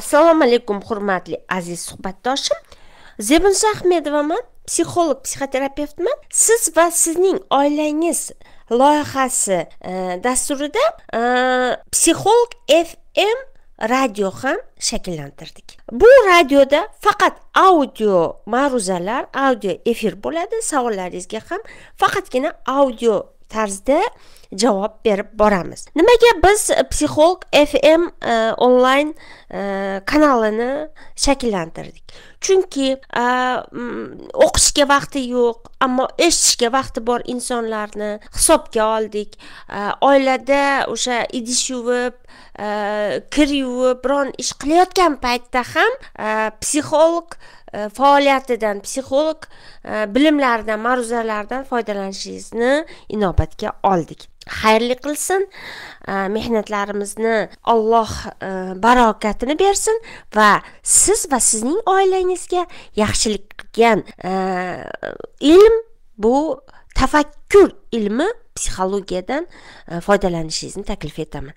assalomu alaykum hurmatli aziz suhbatdoshim zebinsa ahmedovaman psixolog psixoterapevtman siz va sizning oilangiz loyihasi e, dasturida e, psixolog fm radio ham shakllantirdik bu radioda faqat audio ma'ruzalar audio efir bo'ladi savollaringizga ham faqatgina audio tarzda javob berib boramiz nimaga biz psixolog fm e, onlayn e, kanalini shakllantirdik chunki e, o'qishga vaqti yo'q ammo eshitishga vaqti bor insonlarni hisobga oldik oilada o'sha idish yuvib kir yuvib biron ish qilayotgan paytda ham psixolog Э, faoliyatidan psixolog э, bilimlaridan ma'ruzalaridan foydalanishingizni inobatga oldik xayrli qilsin э, mehnatlarimizni alloh barokatini bersin va siz va sizning oilangizga yaxshilik qilgan ilm bu tafakkur ilmi psixologiyadan e, foydalanishingizni taklif etaman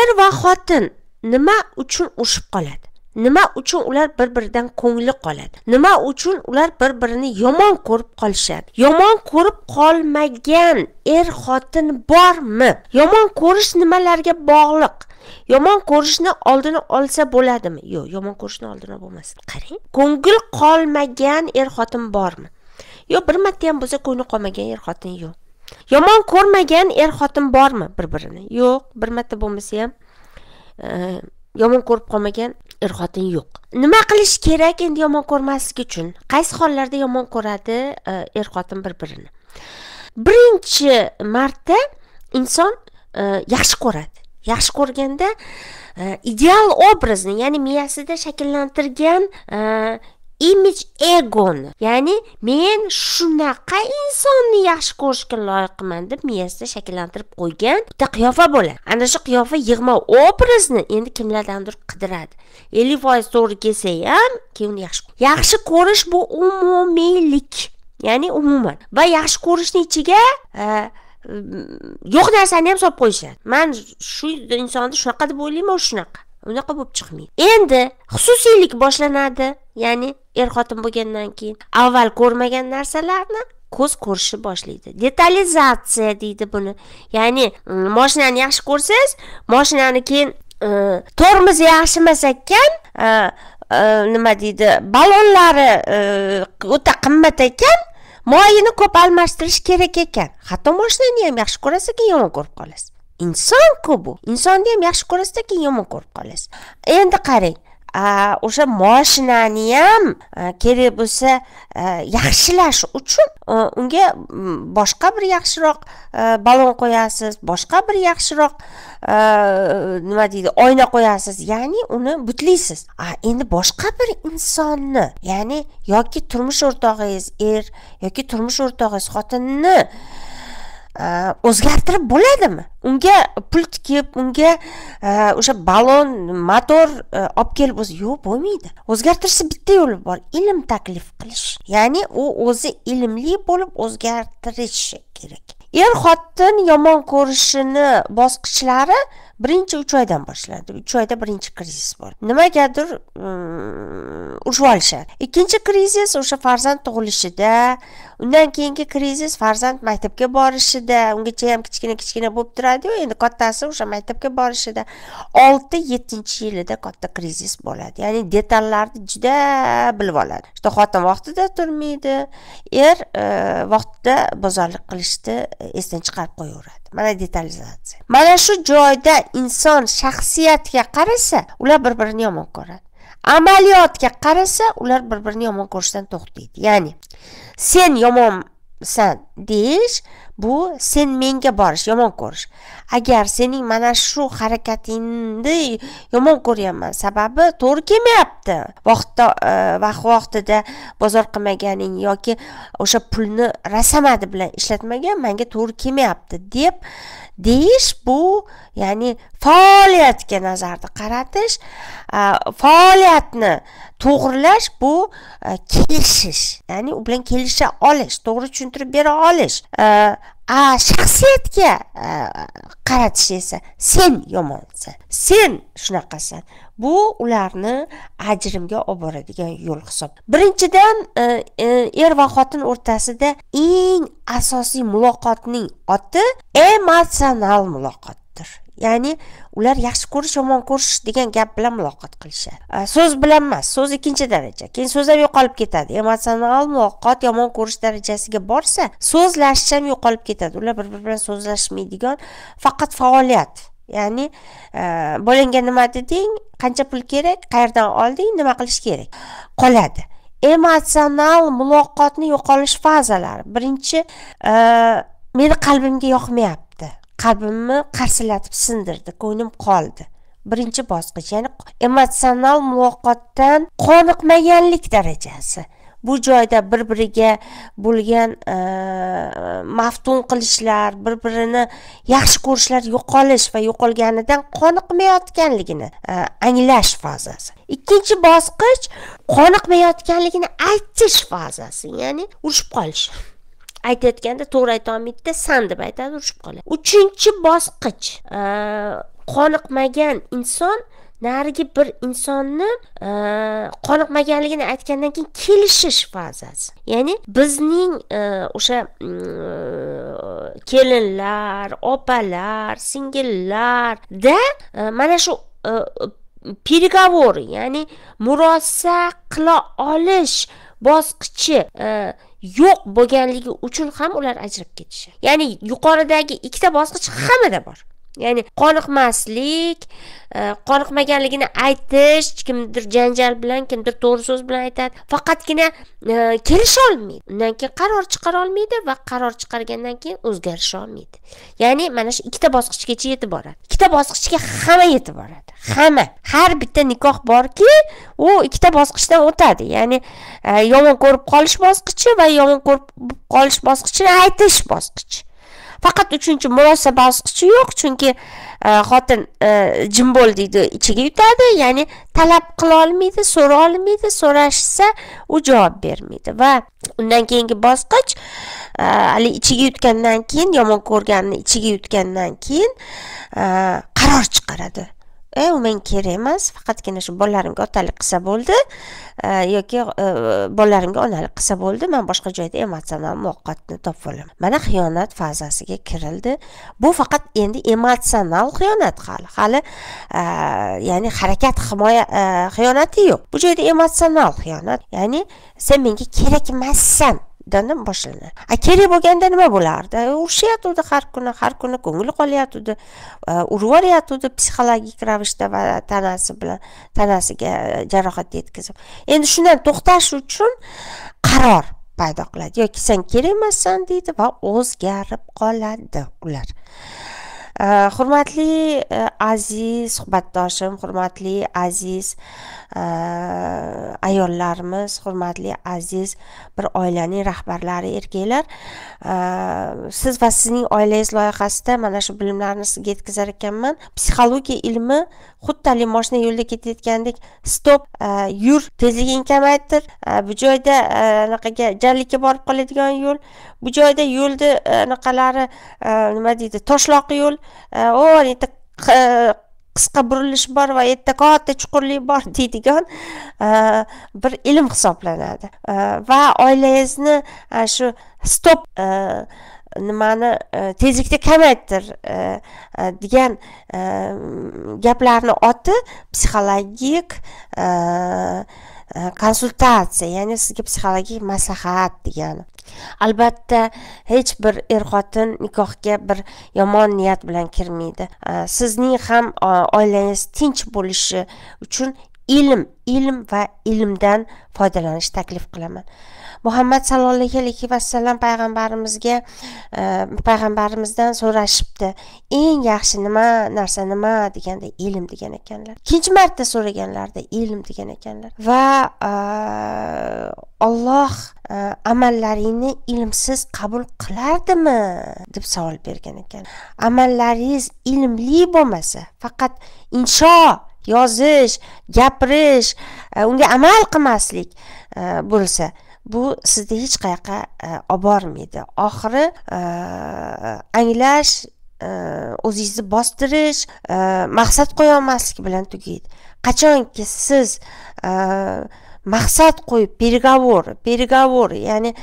er va xotin nima uchun urushib qoladi nima uchun ular bir biridan ko'ngli qoladi nima uchun ular bir birini yomon ko'rib qolishadi yomon ko'rib qolmagan er xotin bormi yomon ko'rish nimalarga bog'liq yomon ko'rishni oldini olsa bo'ladimi yo'q yomon ko'rishni oldini bo'lmas qarang ko'ngil qolmagan er xotin bormi yo'q bir marta ham bo'lsa ko'ngli qolmagan er xotin yo'q yomon ko'rmagan er xotin bormi bir birini yo'q bir marta bo'lmasa ham yomon ko'rib qolmagan er xotin yo'q nima qilish kerak endi yomon ko'rmaslik uchun qaysi hollarda yomon ko'radi e, er xotin bir birini birinchi marta inson e, yaxshi ko'radi yaxshi ko'rganda e, ideal obrazni ya'ni miyasida shakllantirgan imij egon ya'ni men shunaqa insonni yaxshi ko'rishga loyiqman deb miyasida shakllantirib qo'ygan bitta qiyofa bo'ladi ana shu qiyofa yig'ma obrazni endi kimlardandir qidiradi ellik foiz to'g'ri kelsa ham keyin uni yaxshi yaxshi ko'rish bu umumiylik ya'ni umuman va yaxshi ko'rishni ichiga e, yo'q narsani ham solib qo'yishadi man shu insonni shunaqa deb o'ylayman u shunaqa unaqa bo'lib chiqmaydi endi xususiylik boshlanadi ya'ni er xotin bo'lgandan keyin avval ko'rmagan narsalarni ko'z ko'rishni boshlaydi detalizatsiya deydi buni ya'ni mm, moshinani yaxshi ko'rsangiz moshinani keyin e, tormozi yaxshi emas ekan e, e, nima deydi ballonlari o'ta qimmat ekan moyini ko'p almashtirish kerak ekan hatto moshinani ham yaxshi ko'rasiz keyin yomon ko'rib qolasiz insonku bu insonni ham yaxshi ko'rasiz lekin yomon ko'rib qolasiz endi qarang o'sha moshinani ham kerak bo'lsa yaxshilash uchun unga boshqa bir yaxshiroq balon qo'yasiz boshqa bir yaxshiroq nima deydi oyna qo'yasiz ya'ni uni butlaysiz endi boshqa bir insonni ya'ni yoki turmush o'rtog'ingiz er yoki turmush o'rtog'ingiz xotinni Э, o'zgartirib bo'ladimi unga pul tikib unga э, o'sha balon motor э, olib kelib yo'q bo'lmaydi o'zgartirishni bitta yo'li bor ilm taklif qilish ya'ni u o'zi ilmli bo'lib o'zgartirishi kerak er xotin yomon ko'rishini bosqichlari birinchi uch oydan boshlanadi uch oyda birinchi krizis bor nimagadir mm, urushib olishadi ikkinchi krizis o'sha farzand tug'ilishida undan keyingi krizis farzand maktabga borishida ungacha ham kichkina kichkina bo'lib turadiyu endi kattasi o'sha maktabga borishida olti yettinchi yilida katta krizis bo'ladi ya'ni detallarni juda bilib oladi işte xotin vaqtida turmaydi er e, vaqtida bozorlik qilishni e, esdan chiqarib qo'yaveradi mana detalizatsiya mana shu joyda inson shaxsiyatiga qarasa ular bir birini yomon ko'radi amaliyotga qarasa ular bir birini yomon ko'rishdan to'xtaydi ya'ni sen yomonsan deyish bu sen menga borish yomon ko'rish agar sening mana shu harakatingni yomon ko'ryapman sababi to'g'ri kelmayapti vaqtda e, vaqt vaqtida bozor qilmaganing yoki o'sha pulni rasamadi bilan ishlatmagan manga to'g'ri kelmayapti deb deyish bu ya'ni faoliyatga nazarda qaratish faoliyatni to'g'irlash bu kelishish ya'ni u bilan kelisha olish to'g'ri tushuntirib bera olish a shaxsiyatga qaratish esa sen yomonsan sen shunaqasan bu ularni ajrimga olib boradigan yo'l hisob birinchidan e, e, er va xotin o'rtasida eng asosiy muloqotning oti emotsional muloqotdir ya'ni ular yaxshi ko'rish yomon ko'rish degan gap bilan muloqot qilishadi e, so'z bilan emas so'z ikkinchi daraja keyin so'z ham yo'qolib ketadi emotsional muloqot yomon ko'rish darajasiga borsa so'zlashish ham yo'qolib ketadi ular bir biri bilan so'zlashmaydigan faqat faoliyat ya'ni e, bolangga nima deding qancha pul kerak qayerdan olding nima qilish kerak qoladi emotsional muloqotni yo'qolish fazalari birinchi e, meni qalbimga yoqmayapti qalbimni qarsillatib sindirdi ko'nglim qoldi birinchi bosqich ya'ni emotsional muloqotdan qoniqmaganlik darajasi bu joyda bir biriga bo'lgan e, maftun qilishlar bir birini yaxshi ko'rishlar yo'qolish va yo'qolganidan qoniqmayotganligini e, anglash fazasi ikkinchi bosqich qoniqmayotganligini aytish fazasi ya'ni urushib qolish aytayotganda to'g'ri aytolmaydida san deb aytadi urushib qoladi uchinchi bosqich e, qoniqmagan inson narigi bir insonni e, qoniqmaganligini aytgandan keyin kelishish fazasi ya'ni bizning e, o'sha mm, kelinlar opalar singillarda mana shu переговоры ya'ni murosa qila olish bosqichi yo'q bo'lganligi uchun ham ular ajrab ketishi ya'ni yuqoridagi ikkita bosqich hammada bor ya'ni qoniqmaslik e, qoniqmaganligini aytish kimdir janjal bilan kimdir to'g'ri so'z bilan aytadi faqatgina e, kelisha olmaydi undan keyin qaror chiqara olmaydi va qaror chiqargandan keyin o'zgarisha olmaydi ya'ni mana shu ikkita bosqichgacha yetib boradi ikkita bosqichga hamma yetib boradi hamma har bitta nikoh borki u ikkita bosqichdan o'tadi ya'ni e, yomon ko'rib qolish bosqichi va yomon ko'rib qolish bosqichini aytish bosqichi faqat uchinchi bosqichi yo'q chunki e, xotin e, jim bo'l deydi ichiga yutadi ya'ni talab qila olmaydi so'ra olmaydi so'rashsa u javob bermaydi va undan keyingi bosqich e, haligi ichiga yutgandan keyin yomon ko'rganini ichiga yutgandan keyin qaror chiqaradi e u menga kerak emas faqatgina shu bolalarimga otalik qilsa bo'ldi e, yoki e, bolalarimga onalik qilsa bo'ldi man boshqa joyda emotsional muvaqqatni topib olaman mana xiyonat fazasiga kirildi bu faqat endi emotsional xiyonat hali hali e, ya'ni harakat himoya xiyonati yo'q bu joyda emotsional xiyonat ya'ni sen menga kerak emassan dan boshlanadi a kerak bo'lganda nima bo'lardi edi har kuni har kuni ko'ngli qolayotgandi urib edi psixologik ravishda va tanasi bilan tanasiga e, jarohat yetkazib endi shundan to'xtash uchun qaror paydo qiladi yoki sen kerak emassan deydi va o'zgarib qoladi ular hurmatli aziz suhbatdoshim hurmatli aziz ayollarimiz hurmatli aziz bir oilaning rahbarlari erkaklar siz va sizning oilangiz loyihasida mana shu bilimlarni sizga yetkazar ekanman psixologiya ilmi xuddi moshina yo'lda ketayotgandek stop e, yur tezliging kamaytir e, bu joyda e, anaqaga jarlikka borib qoladigan yo'l bu joyda yo'lni anaqalari nima deydi toshloq yo'l o yerda qisqa burilish bor va yerda katta chuqurlik bor deydigan bir ilm hisoblanadi va oilangizni shu stop nimani tezlikni kamaytir degan gaplarni oti psixologik konsultatsiya ya'ni sizga psixologik maslahat degani albatta hech bir er xotin nikohga bir yomon niyat bilan kirmaydi sizning ham oilangiz tinch bo'lishi uchun ilm ilm va ilmdan foydalanish taklif qilaman muhammad sallallohu alayhi vasallam payg'ambarimizga e, payg'ambarimizdan so'rashibdi eng yaxshi nima narsa nima deganda ilm degan ekanlar ikkinchi marta so'raganlarida ilm degan ekanlar va olloh e, e, amallaringni ilmsiz qabul qilardimi deb savol bergan ekan amallaringiz ilmli bo'lmasa faqat insho yozish gapirish e, unga amal qilmaslik e, bo'lsa bu sizni hech qayoqqa e, olib bormaydi oxiri anglash o'zingizni bostirish maqsad qo'yolmaslik bilan tugaydi qachonki siz maqsad qo'yib переговор переговор ya'ni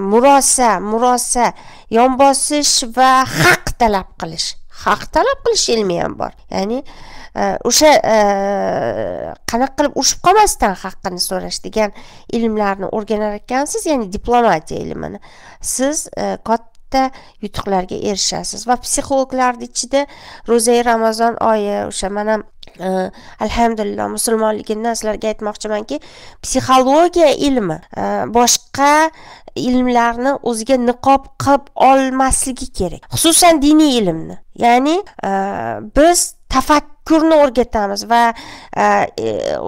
murosa murosa yonbosish va haq talab qilish haq talab qilish ilmi ham bor ya'ni o'sha э, э, qanaqa qilib urishib qolmasdan haqqini so'rash degan ilmlarni o'rganar ekansiz ya'ni diplomatiya ilmini siz э, katta katta yutuqlarga erishasiz va psixologlarni ichida ro'za ramazon oyi o'sha mana e, alhamdulillah musulmonligimdan sizlarga aytmoqchimanki psixologiya ilmi e, boshqa ilmlarni o'ziga niqob qilib olmasligi kerak xususan diniy ilmni ya'ni e, biz tafakkurni o'rgatamiz va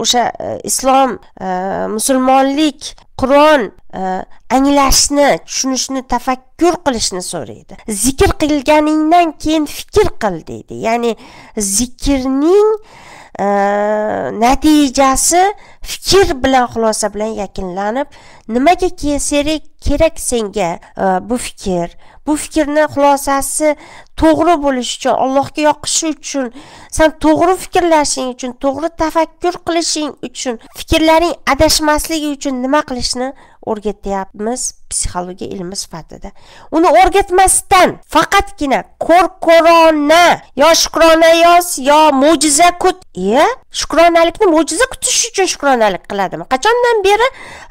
o'sha islom musulmonlik qur'on e, anglashni tushunishni tafakkur qilishni so'raydi zikr qilganingdan keyin fikr qil deydi ya'ni zikrning e, natijasi fikr bilan xulosa bilan yakunlanib nimaga kerak senga e, bu fikr bu fikrni xulosasi to'g'ri bo'lishi uchun allohga yoqishi uchun san to'g'ri fikrlashing uchun to'g'ri tafakkur qilishing uchun fikrlaring adashmasligi uchun nima qilishni o'rgatyapmiz psixologiya ilmi sifatida uni o'rgatmasdan faqatgina ko'rkorona yo shukrona yoz yo mo'jiza kut e shukronalikni mo'jiza kutish uchun shukronalik qiladimi qachondan beri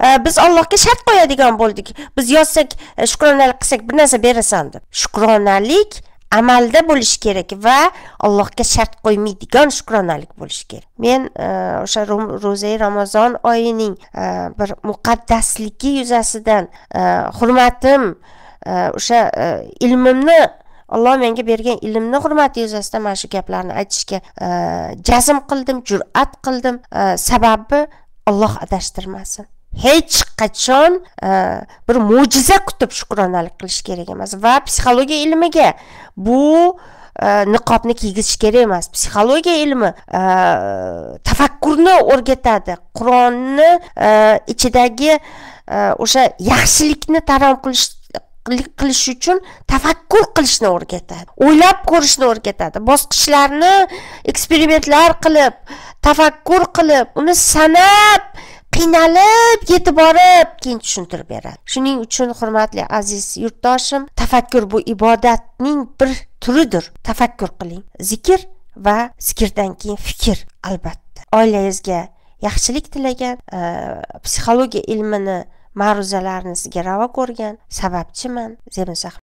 e, biz allohga shart qo'yadigan bo'ldik biz yozsak e, shukronalik qilsak bir narsa berasan deb shukronalik amalda bo'lishi kerak va allohga shart qo'ymaydigan shukronalik bo'lishi kerak men e, o'sha ro'za ramazon oyining e, bir muqaddasligi yuzasidan e, hurmatim o'sha ilmimni alloh menga bergan ilmni hurmati yuzasidan mana shu gaplarni aytishga jazm qildim jur'at qildim sababi olloh adashtirmasin hech qachon e, bir mo'jiza kutib shukronalik qilish kerak emas va psixologiya ilmiga bu e, niqobni kiygizish kerak emas psixologiya ilmi e, tafakkurni o'rgatadi qur'onni ichidagi o'sha yaxshilikni tarom qilish qilish uchun tafakkur qilishni o'rgatadi o'ylab ko'rishni o'rgatadi bosqichlarni eksperimentlar qilib tafakkur qilib uni sanab qiynalib yetib borib keyin tushuntirib beradi shuning uchun hurmatli aziz yurtdoshim tafakkur bu ibodatning bir turidir tafakkur qiling zikr va zikrdan keyin fikr albatta oilangizga yaxshilik tilagan e, psixologiya ilmini ma'ruzalarini sizga ravo ko'rgan sababchiman zebin